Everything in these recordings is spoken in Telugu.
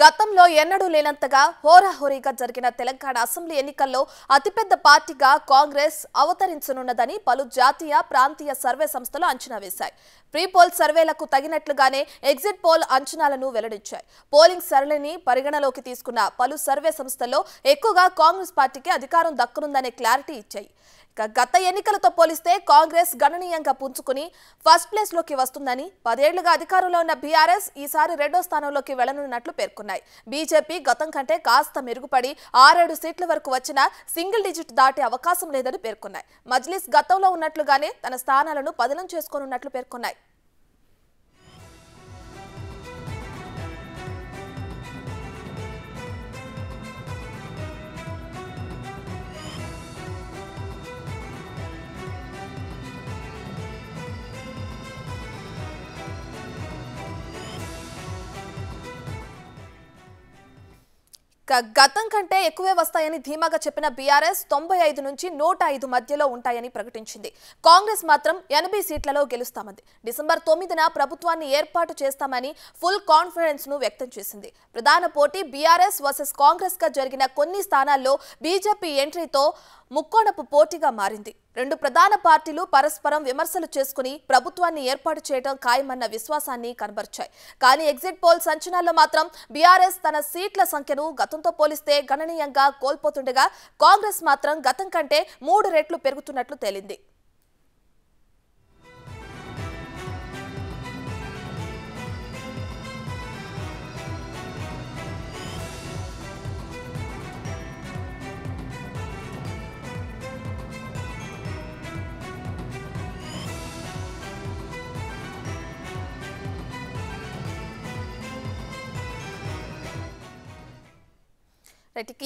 గతంలో ఎన్నడూ లేనంతగా హోరాహోరీగా జరిగిన తెలంగాణ అసెంబ్లీ ఎన్నికల్లో అతిపెద్ద పార్టీగా కాంగ్రెస్ అవతరించనున్నదని పలు జాతీయ ప్రాంతీయ సర్వే సంస్థలు అంచనా వేశాయి ప్రీ పోల్ సర్వేలకు తగినట్లుగానే ఎగ్జిట్ పోల్ అంచనాలను వెల్లడించాయి పోలింగ్ సరళిని పరిగణలోకి తీసుకున్న పలు సర్వే సంస్థల్లో ఎక్కువగా కాంగ్రెస్ పార్టీకి అధికారం దక్కనుందనే క్లారిటీ ఇచ్చాయి గత ఎన్నికలతో పోలిస్తే కాంగ్రెస్ గణనీయంగా పుంజుకుని ఫస్ట్ ప్లేస్లోకి వస్తుందని పదేళ్లుగా అధికారంలో ఉన్న బీఆర్ఎస్ ఈసారి రెండో స్థానంలోకి వెళ్లనున్నట్లు పేర్కొన్నాయి బీజేపీ గతం కంటే కాస్త మెరుగుపడి ఆరేడు సీట్ల వరకు వచ్చిన సింగిల్ డిజిట్ దాటే అవకాశం లేదని పేర్కొన్నాయి మజ్లిస్ గతంలో ఉన్నట్లుగానే తన స్థానాలను పదనం చేసుకోనున్నట్లు పేర్కొన్నాయి గతం కంటే ఎక్కువే వస్తాయని ధీమాగా చెప్పిన బీఆర్ఎస్ తొంభై ఐదు నుంచి నూట ఐదు మధ్యలో ఉంటాయని ప్రకటించింది కాంగ్రెస్ మాత్రం ఎనభై సీట్లలో గెలుస్తామంది డిసెంబర్ తొమ్మిదిన ప్రభుత్వాన్ని ఏర్పాటు చేస్తామని ఫుల్ కాన్ఫిడెన్స్ ను వ్యక్తం చేసింది ప్రధాన పోటీ బీఆర్ఎస్ వర్సెస్ కాంగ్రెస్ గా జరిగిన కొన్ని స్థానాల్లో బీజేపీ ఎంట్రీతో ముక్కోణపు పోటీగా మారింది రెండు ప్రధాన పార్టీలు పరస్పరం విమర్శలు చేసుకుని ప్రభుత్వాన్ని ఏర్పాటు చేయడం ఖాయమన్న విశ్వాసాన్ని కనబరిచాయి కానీ ఎగ్జిట్ పోల్ సంచనాల్లో మాత్రం బీఆర్ఎస్ తన సీట్ల సంఖ్యను గతంతో పోలిస్తే గణనీయంగా కోల్పోతుండగా కాంగ్రెస్ మాత్రం గతం కంటే మూడు రెట్లు పెరుగుతున్నట్లు తేలింది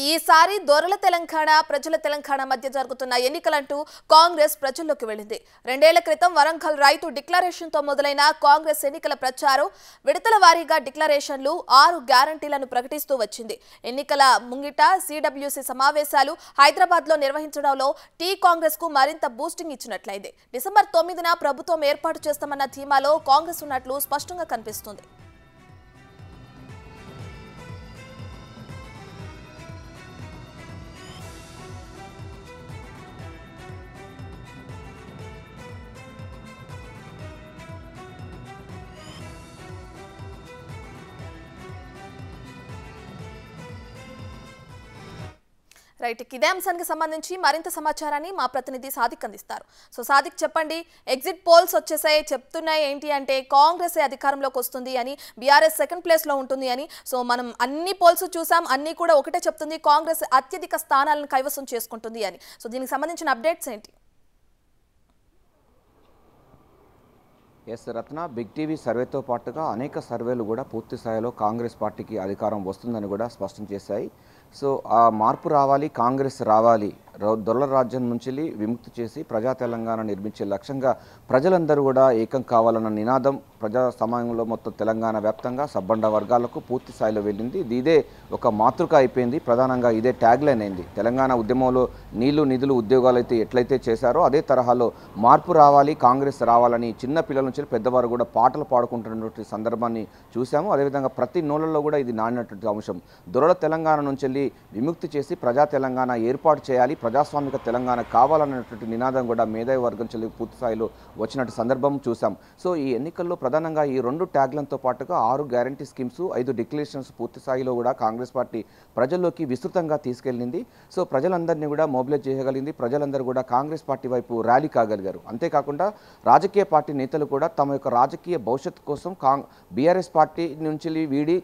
ఈసారి దొరల తెలంగాణ ప్రజల తెలంగాణ మధ్య జరుగుతున్న ఎన్నికలంటూ కాంగ్రెస్ ప్రజల్లోకి వెళ్ళింది రెండేళ్ల క్రితం వరంగల్ రైతు డిక్లరేషన్తో మొదలైన కాంగ్రెస్ ఎన్నికల ప్రచారం విడతల వారీగా డిక్లరేషన్లు ఆరు గ్యారంటీలను ప్రకటిస్తూ వచ్చింది ఎన్నికల ముంగిట సిడబ్ల్యూసీ సమావేశాలు హైదరాబాద్లో నిర్వహించడంలో టీ కాంగ్రెస్కు మరింత బూస్టింగ్ ఇచ్చినట్లయింది డిసెంబర్ తొమ్మిదిన ప్రభుత్వం ఏర్పాటు చేస్తామన్న ధీమాలో కాంగ్రెస్ ఉన్నట్లు స్పష్టంగా కనిపిస్తుంది రైట్ ఇదే అంశానికి సంబంధించి మరింత సమాచారాన్ని మా ప్రతినిధి సాదిక్ అందిస్తారు సో సాదిక్ చెప్పండి ఎగ్జిట్ పోల్స్ వచ్చేసాయి చెప్తున్నాయి ఏంటి అంటే కాంగ్రెస్ అధికారంలోకి వస్తుంది అని బీఆర్ఎస్ సెకండ్ ప్లేస్లో ఉంటుంది అని సో మనం అన్ని పోల్స్ చూసాం అన్ని కూడా ఒకటే చెప్తుంది కాంగ్రెస్ అత్యధిక స్థానాలను కైవసం చేసుకుంటుంది అని సో దీనికి సంబంధించిన అప్డేట్స్ ఏంటి ఎస్ రత్న బిగ్ టీవీ సర్వేతో పాటుగా అనేక సర్వేలు కూడా పూర్తి స్థాయిలో కాంగ్రెస్ పార్టీకి అధికారం వస్తుందని కూడా స్పష్టం చేశాయి సో ఆ మార్పు రావాలి కాంగ్రెస్ రావాలి దొరల రాజ్యం నుంచి విముక్తి చేసి ప్రజా తెలంగాణ నిర్మించే లక్ష్యంగా ప్రజలందరూ కూడా ఏకం కావాలన్న నినాదం ప్రజా సమయంలో మొత్తం తెలంగాణ వ్యాప్తంగా సబ్బండ వర్గాలకు పూర్తి స్థాయిలో వెళ్ళింది ఇదే ఒక మాతృక అయిపోయింది ప్రధానంగా ఇదే ట్యాగ్లైన్ అయింది తెలంగాణ ఉద్యమంలో నీళ్లు నిధులు ఉద్యోగాలు అయితే ఎట్లయితే చేశారో అదే తరహాలో మార్పు రావాలి కాంగ్రెస్ రావాలని చిన్న పిల్లల నుంచి పెద్దవారు కూడా పాటలు పాడుకుంటున్నటువంటి సందర్భాన్ని చూశాము అదేవిధంగా ప్రతి నూలల్లో కూడా ఇది నానినటువంటి అంశం దొరల తెలంగాణ నుంచి విముక్తి చేసి ప్రజా తెలంగాణ ఏర్పాటు చేయాలి ప్రజాస్వామిక తెలంగాణ కావాలన్నటువంటి నినాదం కూడా మేధావి వర్గం చెల్లి పూర్తి స్థాయిలో వచ్చినట్టు సందర్భం చూసాం సో ఈ ఎన్నికల్లో ప్రధానంగా ఈ రెండు ట్యాగ్లతో పాటుగా ఆరు గ్యారంటీ స్కీమ్స్ ఐదు డిక్లరేషన్స్ పూర్తి స్థాయిలో కూడా కాంగ్రెస్ పార్టీ ప్రజల్లోకి విస్తృతంగా తీసుకెళ్ళింది సో ప్రజలందరినీ కూడా మొబిలైజ్ చేయగలిగింది ప్రజలందరూ కూడా కాంగ్రెస్ పార్టీ వైపు ర్యాలీ కాగలిగారు అంతేకాకుండా రాజకీయ పార్టీ నేతలు కూడా తమ యొక్క రాజకీయ భవిష్యత్తు కోసం కాంగ్ బీఆర్ఎస్ పార్టీ నుంచి వీడి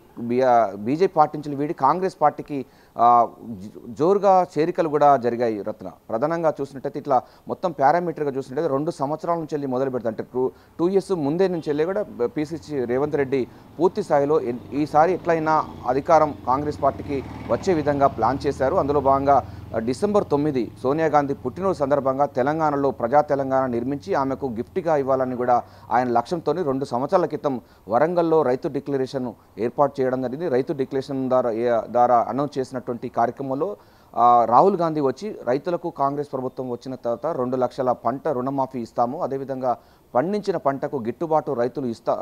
బీజేపీ పార్టీ నుంచి వీడి కాంగ్రెస్ పార్టీకి జోరుగా చేరికలు కూడా జరిగాయి ఉంటాయి రత్న ప్రధానంగా చూసినట్టయితే ఇట్లా మొత్తం పారామీటర్గా చూసినట్టయితే రెండు సంవత్సరాల నుంచి వెళ్ళి మొదలు పెడతా అంటే టూ టూ ఇయర్స్ ముందే నుంచి వెళ్ళి కూడా పీసీసీ రేవంత్ రెడ్డి పూర్తి స్థాయిలో ఈసారి ఎట్లయినా అధికారం కాంగ్రెస్ పార్టీకి వచ్చే విధంగా ప్లాన్ చేశారు అందులో భాగంగా డిసెంబర్ తొమ్మిది సోనియా గాంధీ పుట్టినరోజు సందర్భంగా తెలంగాణలో ప్రజా తెలంగాణ నిర్మించి ఆమెకు గిఫ్ట్గా ఇవ్వాలని కూడా ఆయన లక్ష్యంతో రెండు సంవత్సరాల క్రితం వరంగల్లో రైతు డిక్లరేషన్ ఏర్పాటు చేయడం జరిగింది రైతు డిక్లరేషన్ ద్వారా ద్వారా అనౌన్స్ చేసినటువంటి కార్యక్రమంలో రాహుల్ గాంధీ వచ్చి రైతులకు కాంగ్రెస్ ప్రభుత్వం వచ్చిన తర్వాత రెండు లక్షల పంట రుణమాఫీ ఇస్తాము అదేవిధంగా పండించిన పంటకు గిట్టుబాటు రైతులు ఇస్తా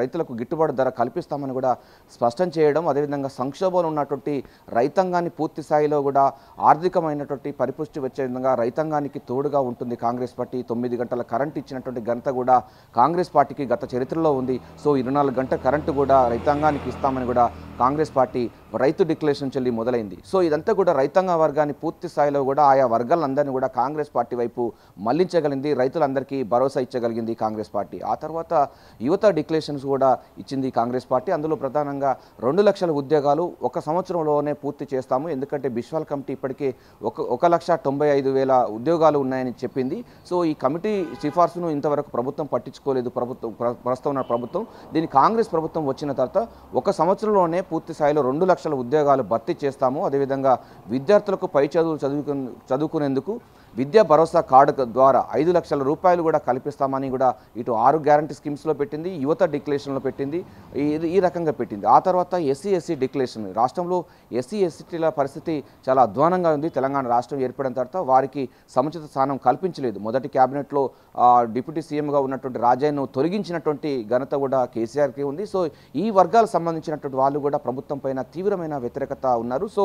రైతులకు గిట్టుబాటు ధర కల్పిస్తామని కూడా స్పష్టం చేయడం అదేవిధంగా సంక్షోభంలో ఉన్నటువంటి రైతాంగాన్ని పూర్తి స్థాయిలో కూడా ఆర్థికమైనటువంటి పరిపుష్టి వచ్చే విధంగా రైతాంగానికి తోడుగా ఉంటుంది కాంగ్రెస్ పార్టీ తొమ్మిది గంటల కరెంట్ ఇచ్చినటువంటి ఘనత కూడా కాంగ్రెస్ పార్టీకి గత చరిత్రలో ఉంది సో ఇరవై నాలుగు గంటల కరెంటు కూడా రైతాంగానికి ఇస్తామని కూడా కాంగ్రెస్ పార్టీ రైతు డిక్లరేషన్ చెల్లి మొదలైంది సో ఇదంతా కూడా రైతాంగ వర్గాన్ని పూర్తి స్థాయిలో కూడా ఆయా వర్గాలందరినీ కూడా కాంగ్రెస్ పార్టీ వైపు మళ్లించగలిగింది రైతులందరికీ భరోసా ఇచ్చగలిగింది కాంగ్రెస్ పార్టీ ఆ తర్వాత యువత డిక్లరేషన్స్ కూడా ఇచ్చింది కాంగ్రెస్ పార్టీ అందులో ప్రధానంగా రెండు లక్షల ఉద్యోగాలు ఒక సంవత్సరంలోనే పూర్తి చేస్తాము ఎందుకంటే బిశ్వాల్ కమిటీ ఇప్పటికే ఒక ఒక లక్ష తొంభై ఐదు వేల ఉద్యోగాలు ఉన్నాయని చెప్పింది సో ఈ కమిటీ సిఫార్సును ఇంతవరకు ప్రభుత్వం పట్టించుకోలేదు ప్రభుత్వం ప్రస్తుతం ఉన్న ప్రభుత్వం దీని కాంగ్రెస్ ప్రభుత్వం వచ్చిన తర్వాత ఒక సంవత్సరంలోనే పూర్తి స్థాయిలో రెండు లక్షల ఉద్యోగాలు భర్తీ చేస్తాము అదేవిధంగా విద్యార్థులకు పై చదువులు చదువుకు చదువుకునేందుకు విద్యా భరోసా కార్డు ద్వారా ఐదు లక్షల రూపాయలు కూడా కల్పిస్తామని కూడా ఇటు ఆరు గ్యారంటీ స్కీమ్స్లో పెట్టింది యువత డిక్లరేషన్లో పెట్టింది ఈ రకంగా పెట్టింది ఆ తర్వాత ఎస్సీ ఎస్సీ డిక్లరేషన్ రాష్ట్రంలో ఎస్సీ ఎస్టీల పరిస్థితి చాలా అధ్వానంగా ఉంది తెలంగాణ రాష్ట్రం ఏర్పడిన తర్వాత వారికి సముచిత స్థానం కల్పించలేదు మొదటి క్యాబినెట్లో డిప్యూటీ సీఎంగా ఉన్నటువంటి రాజయ్యను తొలగించినటువంటి ఘనత కూడా కేసీఆర్కి ఉంది సో ఈ వర్గాలకు సంబంధించినటువంటి వాళ్ళు కూడా ప్రభుత్వం పైన తీవ్రమైన వ్యతిరేకత ఉన్నారు సో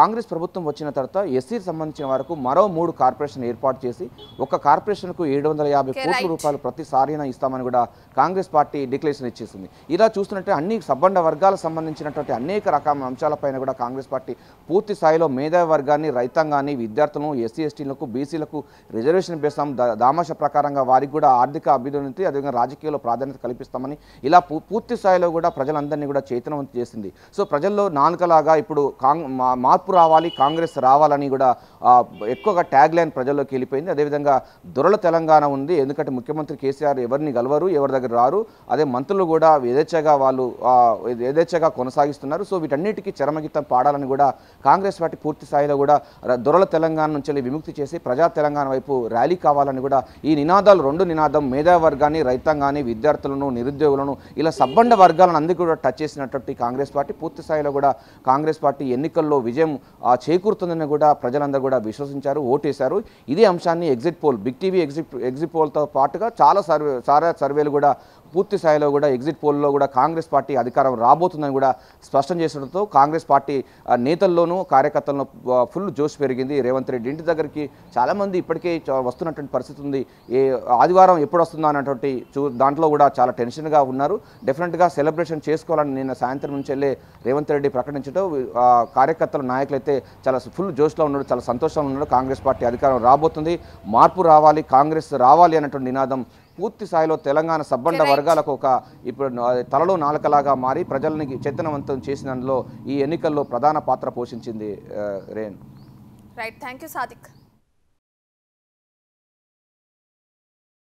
కాంగ్రెస్ ప్రభుత్వం వచ్చిన తర్వాత ఎస్సీకి సంబంధించిన వరకు మరో మూడు కార్ కార్పొరేషన్ ఏర్పాటు చేసి ఒక కార్పొరేషన్కు ఏడు వందల యాభై కోట్ల రూపాయలు ప్రతిసారినా ఇస్తామని కూడా కాంగ్రెస్ పార్టీ డిక్లరేషన్ ఇచ్చేసింది ఇలా చూస్తున్నట్టే అన్ని సబ్బండ వర్గాలకు సంబంధించినటువంటి అనేక రకాల అంశాలపైన కూడా కాంగ్రెస్ పార్టీ పూర్తి స్థాయిలో మేధావి వర్గాన్ని రైతాంగాన్ని విద్యార్థులను ఎస్సీ ఎస్టీలకు బీసీలకు రిజర్వేషన్ పెస్తాం దామాష ప్రకారంగా వారికి కూడా ఆర్థిక అభివృద్ధి అదేవిధంగా రాజకీయాల్లో ప్రాధాన్యత కల్పిస్తామని ఇలా పూర్తి స్థాయిలో కూడా ప్రజలందరినీ కూడా చైతన్యవంతం చేసింది సో ప్రజల్లో నాలుకలాగా ఇప్పుడు మార్పు రావాలి కాంగ్రెస్ రావాలని కూడా ఎక్కువగా ట్యాగ్ ట్యాగ్లైన్ ప్రజల్లోకి వెళ్ళిపోయింది అదేవిధంగా దొరల తెలంగాణ ఉంది ఎందుకంటే ముఖ్యమంత్రి కేసీఆర్ ఎవరిని గలవరు ఎవరి దగ్గర రారు అదే మంత్రులు కూడా యథేచ్ఛగా వాళ్ళు యథేచ్ఛగా కొనసాగిస్తున్నారు సో వీటన్నిటికీ చరమగీతం పాడాలని కూడా కాంగ్రెస్ పార్టీ పూర్తి స్థాయిలో కూడా దొరల తెలంగాణ నుంచి విముక్తి చేసి ప్రజా తెలంగాణ వైపు ర్యాలీ కావాలని కూడా ఈ నినాదాలు రెండు నినాదం మేధావర్గాన్ని రైతాంగాన్ని విద్యార్థులను నిరుద్యోగులను ఇలా సబ్బండ వర్గాలను అందరికీ కూడా టచ్ చేసినటువంటి కాంగ్రెస్ పార్టీ పూర్తి స్థాయిలో కూడా కాంగ్రెస్ పార్టీ ఎన్నికల్లో విజయం చేకూరుతుందని కూడా ప్రజలందరూ కూడా విశ్వసించారు ఓటేశారు చేశారు ఇదే అంశాన్ని exit poll big TV exit exit పోల్తో పాటుగా చాలా సర్వే చాలా సర్వేలు కూడా పూర్తి స్థాయిలో కూడా ఎగ్జిట్ పోల్లో కూడా కాంగ్రెస్ పార్టీ అధికారం రాబోతుందని కూడా స్పష్టం చేసడంతో కాంగ్రెస్ పార్టీ నేతల్లోనూ కార్యకర్తలను ఫుల్ జోష్ పెరిగింది రేవంత్ రెడ్డి ఇంటి దగ్గరికి చాలామంది ఇప్పటికే వస్తున్నటువంటి పరిస్థితి ఉంది ఏ ఆదివారం ఎప్పుడు వస్తుందా అన్నటువంటి దాంట్లో కూడా చాలా టెన్షన్గా ఉన్నారు డెఫినెట్గా సెలబ్రేషన్ చేసుకోవాలని నిన్న సాయంత్రం నుంచి వెళ్ళే రేవంత్ రెడ్డి ప్రకటించడం కార్యకర్తల నాయకులు అయితే చాలా ఫుల్ జోష్లో ఉన్నాడు చాలా సంతోషంగా ఉన్నాడు కాంగ్రెస్ పార్టీ అధికారం రాబోతుంది మార్పు రావాలి కాంగ్రెస్ రావాలి అన్నటువంటి నినాదం పూర్తి స్థాయిలో తెలంగాణ సబ్బండ వర్గాలకు ఒక ఇప్పుడు తలలో నాలుకలాగా మారి ప్రజలని చైతన్యవంతం చేసినందులో ఈ ఎన్నికల్లో ప్రధాన పాత్ర పోషించింది Renu right thank you Sadiq